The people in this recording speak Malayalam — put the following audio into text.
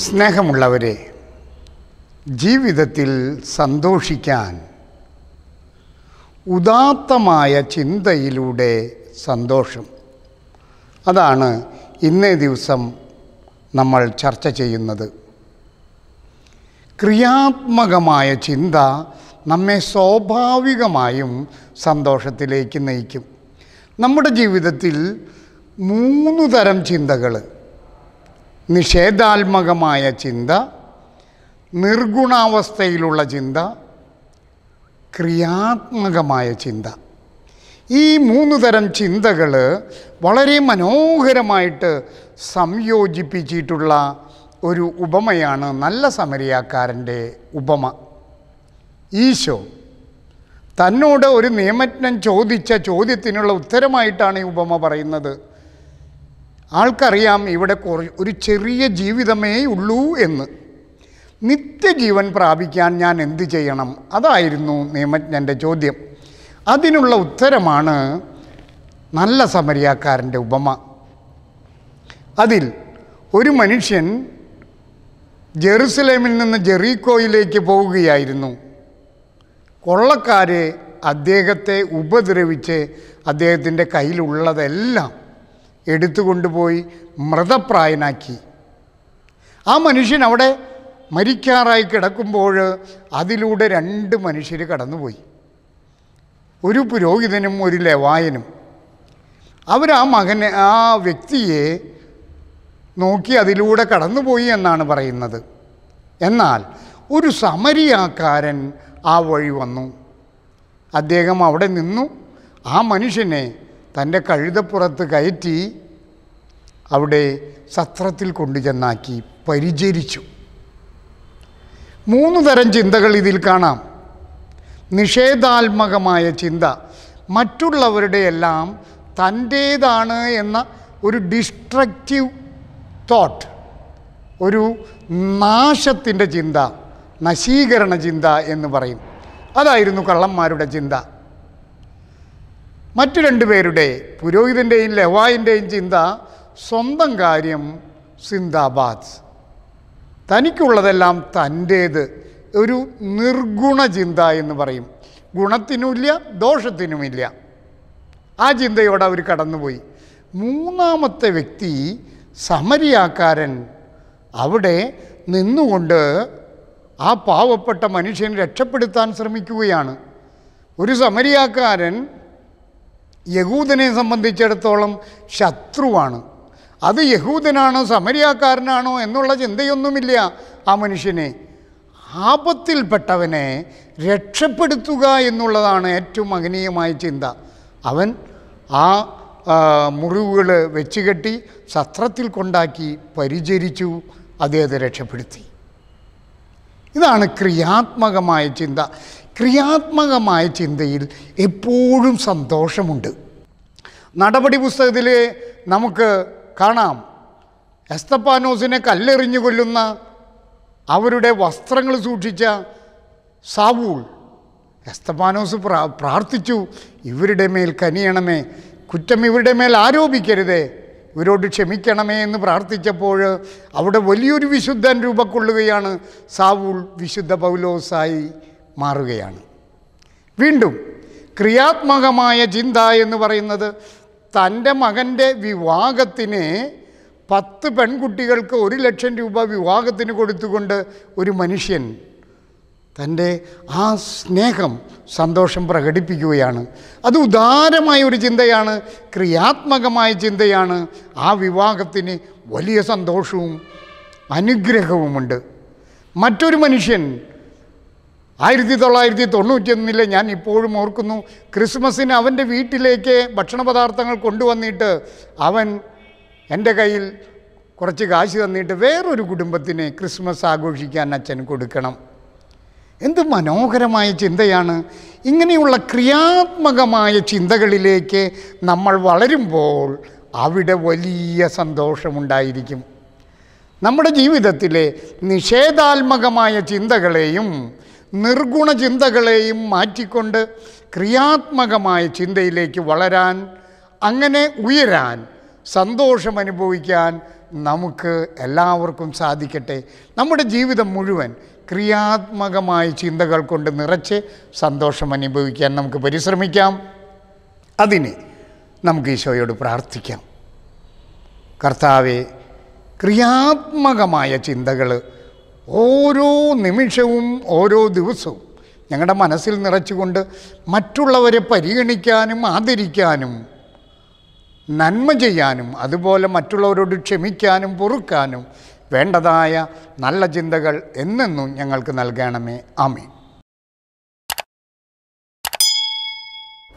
സ്നേഹമുള്ളവരെ ജീവിതത്തിൽ സന്തോഷിക്കാൻ ഉദാത്തമായ ചിന്തയിലൂടെ സന്തോഷം അതാണ് ഇന്നേ ദിവസം നമ്മൾ ചർച്ച ചെയ്യുന്നത് ക്രിയാത്മകമായ ചിന്ത നമ്മെ സ്വാഭാവികമായും സന്തോഷത്തിലേക്ക് നയിക്കും നമ്മുടെ ജീവിതത്തിൽ മൂന്ന് തരം ചിന്തകൾ നിഷേധാത്മകമായ ചിന്ത നിർഗുണാവസ്ഥയിലുള്ള ചിന്ത ക്രിയാത്മകമായ ചിന്ത ഈ മൂന്ന് തരം ചിന്തകൾ വളരെ മനോഹരമായിട്ട് സംയോജിപ്പിച്ചിട്ടുള്ള ഒരു ഉപമയാണ് നല്ല സമരിയാക്കാരൻ്റെ ഉപമ ഈശോ തന്നോട് ഒരു നിയമജ്ഞൻ ചോദിച്ച ചോദ്യത്തിനുള്ള ഉത്തരമായിട്ടാണ് ഈ ഉപമ പറയുന്നത് ആൾക്കറിയാം ഇവിടെ ഒരു ചെറിയ ജീവിതമേ ഉള്ളൂ എന്ന് നിത്യജീവൻ പ്രാപിക്കാൻ ഞാൻ എന്ത് ചെയ്യണം അതായിരുന്നു നിയമജ്ഞൻ്റെ ചോദ്യം അതിനുള്ള ഉത്തരമാണ് നല്ല സമരിയാക്കാരൻ്റെ ഉപമ അതിൽ ഒരു മനുഷ്യൻ ജെറുസലേമിൽ നിന്ന് ജെറീക്കോയിലേക്ക് പോവുകയായിരുന്നു കൊള്ളക്കാരെ അദ്ദേഹത്തെ ഉപദ്രവിച്ച് അദ്ദേഹത്തിൻ്റെ കയ്യിലുള്ളതെല്ലാം എടുത്തുകൊണ്ടുപോയി മൃതപ്രായനാക്കി ആ മനുഷ്യൻ അവിടെ മരിക്കാറായി കിടക്കുമ്പോൾ അതിലൂടെ രണ്ട് മനുഷ്യർ കടന്നുപോയി ഒരു പുരോഹിതനും ഒരു ലവായനും അവരാ മകനെ ആ വ്യക്തിയെ നോക്കി അതിലൂടെ കടന്നുപോയി എന്നാണ് പറയുന്നത് എന്നാൽ ഒരു സമരിയാക്കാരൻ ആ വഴി വന്നു അദ്ദേഹം അവിടെ നിന്നു ആ മനുഷ്യനെ തൻ്റെ കഴുതപ്പുറത്ത് കയറ്റി അവിടെ സത്രത്തിൽ കൊണ്ടുചെന്നാക്കി പരിചരിച്ചു മൂന്ന് തരം ചിന്തകൾ ഇതിൽ കാണാം നിഷേധാത്മകമായ ചിന്ത മറ്റുള്ളവരുടെ എല്ലാം തൻ്റേതാണ് എന്ന ഒരു ഡിസ്ട്രക്റ്റീവ് തോട്ട് ഒരു നാശത്തിൻ്റെ ചിന്ത നശീകരണ ചിന്ത എന്ന് പറയും അതായിരുന്നു കള്ളന്മാരുടെ ചിന്ത മറ്റു രണ്ടുപേരുടെ പുരോഹിതൻ്റെയും ലെവായിൻ്റെയും ചിന്ത സ്വന്തം കാര്യം സിന്ദാബാദ് തനിക്കുള്ളതെല്ലാം തൻ്റേത് ഒരു നിർഗുണ ചിന്ത എന്ന് പറയും ഗുണത്തിനുമില്ല ദോഷത്തിനുമില്ല ആ ചിന്തയോടെ അവർ കടന്നുപോയി മൂന്നാമത്തെ വ്യക്തി സമരിയാക്കാരൻ അവിടെ നിന്നുകൊണ്ട് ആ പാവപ്പെട്ട മനുഷ്യനെ രക്ഷപ്പെടുത്താൻ ശ്രമിക്കുകയാണ് ഒരു സമരിയാക്കാരൻ യഹൂദനെ സംബന്ധിച്ചിടത്തോളം ശത്രുവാണ് അത് യഹൂദനാണോ സമരിയാക്കാരനാണോ എന്നുള്ള ചിന്തയൊന്നുമില്ല ആ മനുഷ്യനെ ആപത്തിൽപ്പെട്ടവനെ രക്ഷപ്പെടുത്തുക എന്നുള്ളതാണ് ഏറ്റവും മഹനീയമായ ചിന്ത അവൻ ആ മുറിവുകൾ വെച്ചുകെട്ടി സത്രത്തിൽ കൊണ്ടാക്കി പരിചരിച്ചു അദ്ദേഹത്തെ രക്ഷപ്പെടുത്തി ഇതാണ് ക്രിയാത്മകമായ ചിന്ത ക്രിയാത്മകമായ ചിന്തയിൽ എപ്പോഴും സന്തോഷമുണ്ട് നടപടി പുസ്തകത്തിൽ നമുക്ക് കാണാം എസ്തപ്പാനോസിനെ കല്ലെറിഞ്ഞു കൊല്ലുന്ന അവരുടെ വസ്ത്രങ്ങൾ സൂക്ഷിച്ച സാവൂൾ എസ്തപാനോസ് പ്രാ പ്രാർത്ഥിച്ചു ഇവരുടെ മേൽ കനിയണമേ കുറ്റം ഇവരുടെ മേൽ ആരോപിക്കരുതേ ഇവരോട് ക്ഷമിക്കണമേ എന്ന് പ്രാർത്ഥിച്ചപ്പോൾ അവിടെ വലിയൊരു വിശുദ്ധൻ രൂപക്കൊള്ളുകയാണ് സാവൂൾ വിശുദ്ധ പൗലോസായി മാറുകയാണ് വീണ്ടും ക്രിയാത്മകമായ ചിന്ത എന്ന് പറയുന്നത് തൻ്റെ മകൻ്റെ വിവാഹത്തിനെ പത്ത് പെൺകുട്ടികൾക്ക് ഒരു ലക്ഷം രൂപ വിവാഹത്തിന് കൊടുത്തുകൊണ്ട് ഒരു മനുഷ്യൻ തൻ്റെ ആ സ്നേഹം സന്തോഷം പ്രകടിപ്പിക്കുകയാണ് അത് ഉദാരമായ ഒരു ചിന്തയാണ് ക്രിയാത്മകമായ ചിന്തയാണ് ആ വിവാഹത്തിന് വലിയ സന്തോഷവും അനുഗ്രഹവുമുണ്ട് മറ്റൊരു മനുഷ്യൻ ആയിരത്തി തൊള്ളായിരത്തി തൊണ്ണൂറ്റൊന്നിലെ ഞാൻ ഇപ്പോഴും ഓർക്കുന്നു ക്രിസ്മസിന് അവൻ്റെ വീട്ടിലേക്ക് ഭക്ഷണ പദാർത്ഥങ്ങൾ കൊണ്ടുവന്നിട്ട് അവൻ എൻ്റെ കയ്യിൽ കുറച്ച് കാശ് തന്നിട്ട് വേറൊരു കുടുംബത്തിന് ക്രിസ്മസ് ആഘോഷിക്കാൻ അച്ഛൻ കൊടുക്കണം എന്ത് മനോഹരമായ ചിന്തയാണ് ഇങ്ങനെയുള്ള ക്രിയാത്മകമായ ചിന്തകളിലേക്ക് നമ്മൾ വളരുമ്പോൾ അവിടെ വലിയ സന്തോഷമുണ്ടായിരിക്കും നമ്മുടെ ജീവിതത്തിലെ നിഷേധാത്മകമായ ചിന്തകളെയും നിർഗുണ ചിന്തകളെയും മാറ്റിക്കൊണ്ട് ക്രിയാത്മകമായ ചിന്തയിലേക്ക് വളരാൻ അങ്ങനെ ഉയരാൻ സന്തോഷം അനുഭവിക്കാൻ നമുക്ക് എല്ലാവർക്കും സാധിക്കട്ടെ നമ്മുടെ ജീവിതം മുഴുവൻ ക്രിയാത്മകമായ ചിന്തകൾ കൊണ്ട് നിറച്ച് സന്തോഷം അനുഭവിക്കാൻ നമുക്ക് പരിശ്രമിക്കാം അതിന് നമുക്ക് ഈശോയോട് പ്രാർത്ഥിക്കാം കർത്താവെ ക്രിയാത്മകമായ ചിന്തകൾ ഓരോ നിമിഷവും ഓരോ ദിവസവും ഞങ്ങളുടെ മനസ്സിൽ നിറച്ചുകൊണ്ട് മറ്റുള്ളവരെ പരിഗണിക്കാനും ആദരിക്കാനും നന്മ ചെയ്യാനും അതുപോലെ മറ്റുള്ളവരോട് ക്ഷമിക്കാനും പൊറുക്കാനും വേണ്ടതായ നല്ല ചിന്തകൾ എന്നെന്നും ഞങ്ങൾക്ക് നൽകണമേ ആമീൻ